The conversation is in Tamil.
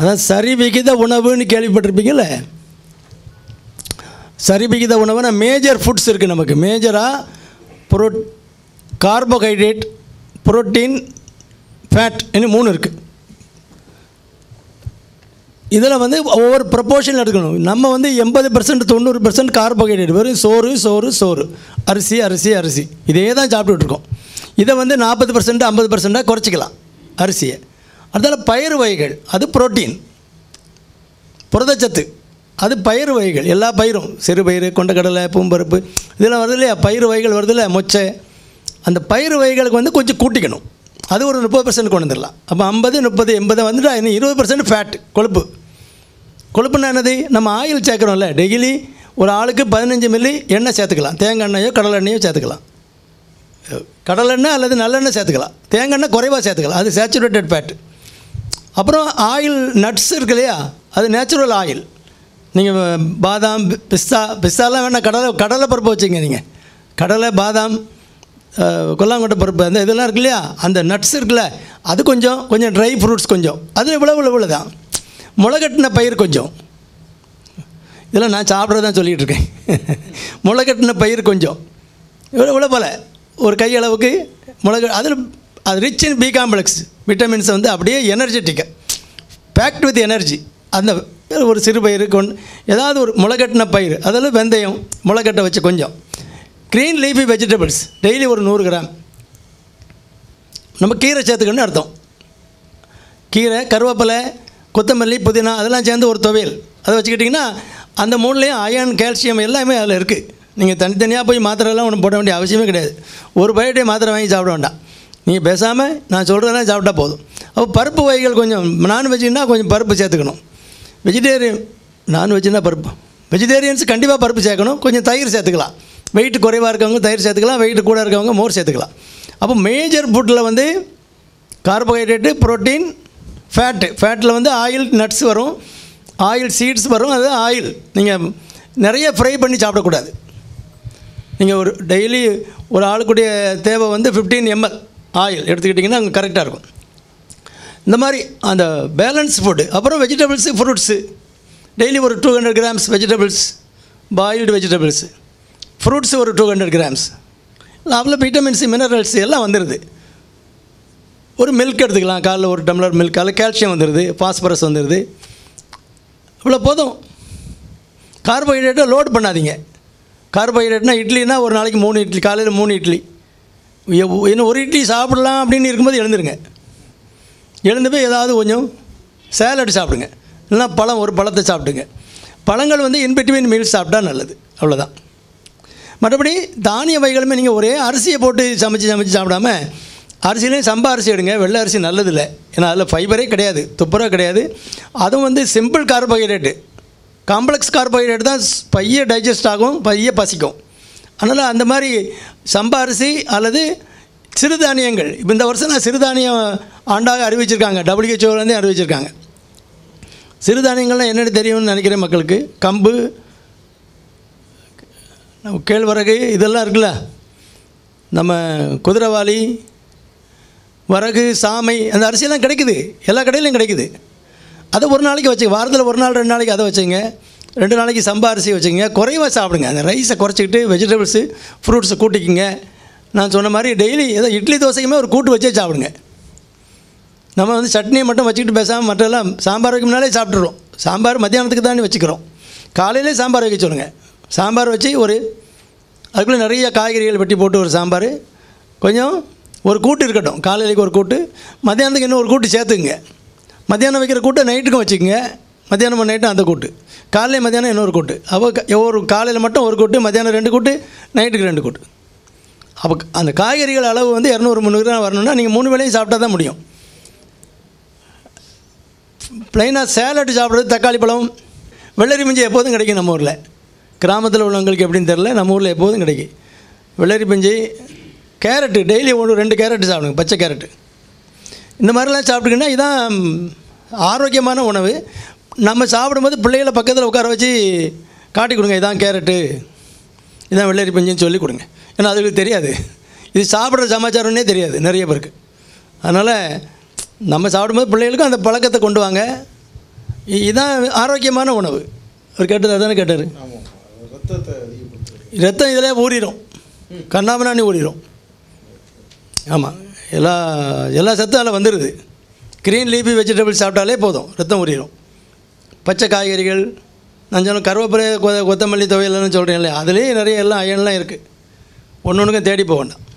அதான் சரிவிகித உணவுன்னு கேள்விப்பட்டிருப்பீங்கள சரிவிகித உணவுனா மேஜர் ஃபுட்ஸ் இருக்குது நமக்கு மேஜராக புரோ கார்போஹைட்ரேட் புரோட்டீன் ஃபேட் இன்னும் மூணு இருக்குது இதில் வந்து ஒவ்வொரு ப்ரப்போர்ஷனில் எடுக்கணும் நம்ம வந்து எண்பது பர்சன்ட் தொண்ணூறு பர்சன்ட் கார்போஹைட்ரேட் வெறும் சோறு சோறு சோறு அரிசி அரிசி அரிசி இதே தான் சாப்பிட்டுட்ருக்கோம் இதை வந்து நாற்பது பர்சன்ட் ஐம்பது பர்சன்ட்டாக குறைச்சிக்கலாம் அரிசியை அதில் பயிர் வகைகள் அது புரோட்டீன் புரதச்சத்து அது பயிர் வகைகள் எல்லா பயிரும் சிறு பயிர் கொண்டக்கடலை பூம்பருப்பு இதெல்லாம் வருது இல்லையா பயிர் வகைகள் வருது இல்லை மொச்சை அந்த பயிர் வகைகளுக்கு வந்து கொஞ்சம் கூட்டிக்கணும் அது ஒரு முப்பது பர்சன்ட் கொண்டு வந்துடலாம் அப்போ ஐம்பது முப்பது எண்பது வந்துட்டு இன்னும் இருபது பர்சன்ட் ஃபேட் கொழுப்பு கொழுப்புன்னா என்னது நம்ம ஆயில் சேர்க்குறோம்ல டெய்லி ஒரு ஆளுக்கு பதினஞ்சு மில்லி எண்ணெய் சேர்த்துக்கலாம் தேங்காய் எண்ணெயோ கடலை எண்ணெயோ சேர்த்துக்கலாம் கடலெண்ணெய் அல்லது நல்லெண்ணெய் சேர்த்துக்கலாம் தேங்காய் எண்ணெய் குறைவாக சேர்த்துக்கலாம் அது சேச்சுரேட்டட் ஃபேட்டு அப்புறம் ஆயில் நட்ஸ் இருக்கு இல்லையா அது நேச்சுரல் ஆயில் நீங்கள் பாதாம் பிஸ்தா பிஸ்தாலாம் வேணால் கடலை கடலை பருப்பு வச்சுங்க நீங்கள் கடலை பாதாம் கொல்லாங்கொட்டை பருப்பு அந்த இதெல்லாம் இருக்கு இல்லையா அந்த நட்ஸ் இருக்குல்ல அது கொஞ்சம் கொஞ்சம் ட்ரை ஃப்ரூட்ஸ் கொஞ்சம் அது இவ்வளோ இவ்வளோ தான் முளைகட்டின பயிர் கொஞ்சம் இதெல்லாம் நான் தான் சொல்லிகிட்டு இருக்கேன் முளைகட்டின பயிர் கொஞ்சம் இவ்வளோ இவ்வளோ போல் ஒரு கையளவுக்கு முளை அதில் அது rich in B complex vitamins வந்து அப்படியே எனர்ஜெட்டிக்காக பேக்ட் வித் எனர்ஜி அந்த ஒரு சிறு பயிர் கொண்டு ஏதாவது ஒரு முளைக்கட்டின பயிர் அதில் வெந்தயம் முளைக்கட்டை வச்சு கொஞ்சம் க்ரீன் லீஃபி வெஜிடபிள்ஸ் டெய்லி ஒரு நூறு கிராம் நம்ம கீரை சேர்த்துக்கணும்னு அர்த்தம் கீரை கருவேப்பிலை கொத்தமல்லி புதினா அதெல்லாம் சேர்ந்து ஒரு துவையல் அதை வச்சுக்கிட்டிங்கன்னா அந்த மூணுலேயும் அயன் கால்சியம் எல்லாமே அதில் இருக்குது நீங்கள் தனித்தனியாக போய் மாத்திரையெல்லாம் ஒன்று போட வேண்டிய அவசியமே கிடையாது ஒரு பயோடைய மாத்திரை வாங்கி சாப்பிட வேண்டாம் நீங்கள் பேசாமல் நான் சொல்கிறதெல்லாம் சாப்பிட்டா போதும் அப்போ பருப்பு வகைகள் கொஞ்சம் நான்வெஜ்னா கொஞ்சம் பருப்பு சேர்த்துக்கணும் வெஜிடேரியன் நான்வெஜ்னா பருப்பு வெஜிடேரியன்ஸ் கண்டிப்பாக பருப்பு சேர்க்கணும் கொஞ்சம் தயிர் சேர்த்துக்கலாம் வெயிட் குறைவாக இருக்கவங்க தயிர் சேர்த்துக்கலாம் வெயிட் கூட இருக்கவங்க மோர் சேர்த்துக்கலாம் அப்போ மேஜர் ஃபுட்டில் வந்து கார்போஹைட்ரேட்டு ப்ரோட்டீன் ஃபேட்டு ஃபேட்டில் வந்து ஆயில் நட்ஸ் வரும் ஆயில் சீட்ஸ் வரும் அது ஆயில் நீங்கள் நிறைய ஃப்ரை பண்ணி சாப்பிடக்கூடாது நீங்கள் ஒரு டெய்லி ஒரு ஆளுக்குடைய தேவை வந்து ஃபிஃப்டீன் எம்எல் ஆயில் எடுத்துக்கிட்டிங்கன்னா அங்கே கரெக்டாக இருக்கும் இந்த மாதிரி அந்த பேலன்ஸ் ஃபுட்டு அப்புறம் வெஜிடபிள்ஸு ஃப்ரூட்ஸு டெய்லி ஒரு two hundred grams vegetables boiled vegetables fruits ஒரு டூ ஹண்ட்ரட் கிராம்ஸ் அவ்வளோ விட்டமின்ஸு மினரல்ஸ் எல்லாம் வந்துடுது ஒரு மில்க் எடுத்துக்கலாம் காலைல ஒரு டம்ளர் மில்க் அதில் கால்சியம் வந்துடுது பாஸ்பரஸ் வந்துடுது இவ்வளோ போதும் கார்போஹைட்ரேட்டை லோட் பண்ணாதீங்க கார்போஹைட்ரேட்னால் இட்லினால் ஒரு நாளைக்கு மூணு இட்லி காலையில் மூணு இட்லி இன்னும் ஒரு இட்லி சாப்பிடலாம் அப்படின்னு இருக்கும்போது எழுந்துருங்க எழுந்து போய் ஏதாவது கொஞ்சம் சேலட் சாப்பிடுங்க இல்லைனா பழம் ஒரு பழத்தை சாப்பிடுங்க பழங்கள் வந்து இன்பிட்வீன் மீல்ஸ் சாப்பிட்டா நல்லது அவ்வளோதான் மற்றபடி தானிய வகைகளுமே நீங்கள் ஒரே அரிசியை போட்டு சமைச்சு சமைச்சு சாப்பிடாம அரிசியிலையும் சம்பா அரிசி எடுங்க வெள்ளை அரிசி நல்லதில்லை ஏன்னா அதில் ஃபைபரே கிடையாது துப்புரவு கிடையாது அதுவும் வந்து சிம்பிள் கார்போஹைட்ரேட்டு காம்ப்ளெக்ஸ் கார்போஹைட்ரேட் தான் பைய டைஜஸ்ட் ஆகும் பைய பசிக்கும் அதனால் அந்த மாதிரி சம்பா அரிசி அல்லது சிறுதானியங்கள் இப்போ இந்த வருஷம் நான் சிறுதானியம் ஆண்டாக அறிவிச்சிருக்காங்க டபிள்யூஹெச்ஓலேருந்தே அறிவிச்சிருக்காங்க சிறுதானியங்கள்லாம் என்னென்னு தெரியும்னு நினைக்கிறேன் மக்களுக்கு கம்பு கேழ்வரகு இதெல்லாம் இருக்குல்ல நம்ம குதிரைவாளி வரகு சாமை அந்த அரிசியெல்லாம் கிடைக்குது எல்லா கடையிலையும் கிடைக்குது அதை ஒரு நாளைக்கு வச்சுங்க வாரத்தில் ஒரு நாள் ரெண்டு நாளைக்கு அதை வச்சுங்க ரெண்டு நாளைக்கு சம்பா அரிசி வச்சுக்கோங்க குறைவாக சாப்பிடுங்க அந்த ரைஸை குறைச்சிக்கிட்டு வெஜிடபிள்ஸு ஃப்ரூட்ஸை கூட்டிக்கோங்க நான் சொன்ன மாதிரி டெய்லி ஏதோ இட்லி தோசைக்குமே ஒரு கூட்டு வச்சே சாப்பிடுங்க நம்ம வந்து சட்னியை மட்டும் வச்சுக்கிட்டு பேசாமல் மற்றெல்லாம் சாம்பார் வைக்கும்னாலே சாப்பிட்ருவோம் சாம்பார் மத்தியானத்துக்கு தானே வச்சுக்கிறோம் காலையிலே சாம்பார் வைக்க சொல்லுங்கள் சாம்பார் வச்சு ஒரு அதுக்குள்ளே நிறைய காய்கறிகள் வெட்டி போட்டு ஒரு சாம்பார் கொஞ்சம் ஒரு கூட்டு இருக்கட்டும் காலையிலேக்கு ஒரு கூட்டு மத்தியானத்துக்கு இன்னும் ஒரு கூட்டு சேர்த்துங்க மத்தியானம் வைக்கிற கூட்டை நைட்டுக்கும் வச்சுக்கோங்க மத்தியானம் நைட்டு அந்த கூட்டு காலையில் மத்தியானம் இன்னொரு கூட்டு அப்போ ஒரு காலையில் மட்டும் ஒரு கூட்டு மத்தியானம் ரெண்டு கூட்டு நைட்டுக்கு ரெண்டு கூட்டு அப்போ அந்த காய்கறிகள் அளவு வந்து இரநூறு முந்நூறு கிராம் வரணும்னா நீங்கள் மூணு வேலையும் சாப்பிட்டா தான் முடியும் ப்ளைனாக சேலட் சாப்பிட்றது தக்காளி பழம் வெள்ளரி பிஞ்சு எப்போதும் கிடைக்கும் நம்ம ஊரில் கிராமத்தில் உள்ளவங்களுக்கு எப்படின்னு தெரில நம்ம ஊரில் எப்போதும் கிடைக்கும் வெள்ளரி பிஞ்சு கேரட்டு டெய்லி ஒரு ரெண்டு கேரட்டு சாப்பிடுங்க பச்சை கேரட்டு இந்த மாதிரிலாம் சாப்பிட்டுக்கிங்கன்னா இதுதான் ஆரோக்கியமான உணவு நம்ம சாப்பிடும்போது பிள்ளைகளை பக்கத்தில் உட்கார வச்சு காட்டி கொடுங்க இதான் கேரட்டு இதான் வெள்ளரி பஞ்சுன்னு சொல்லி கொடுங்க ஏன்னா அதுக்கு தெரியாது இது சாப்பிட்ற சமாச்சாரம்னே தெரியாது நிறைய பேருக்கு அதனால் நம்ம சாப்பிடும்போது பிள்ளைகளுக்கும் அந்த பழக்கத்தை கொண்டு வாங்க இதுதான் ஆரோக்கியமான உணவு அவர் கேட்டது அதானே கேட்டார் ரத்தம் இதில் ஊறிடும் கண்ணாமண்ணாணி ஊறிடும் ஆமாம் எல்லா எல்லா சத்தும் அதில் வந்துடுது க்ரீன் லீஃபி வெஜிடபிள்ஸ் சாப்பிட்டாலே போதும் ரத்தம் ஊறிடும் பச்சை காய்கறிகள் நான் சொன்ன கருவேப்பிலை கொத்தமல்லி துவையல்னு சொல்கிறேன் இல்லையா அதுலேயும் நிறைய எல்லாம் அயன்லாம் இருக்குது ஒன்று ஒன்றுக்கும் தேடி போக வேண்டாம்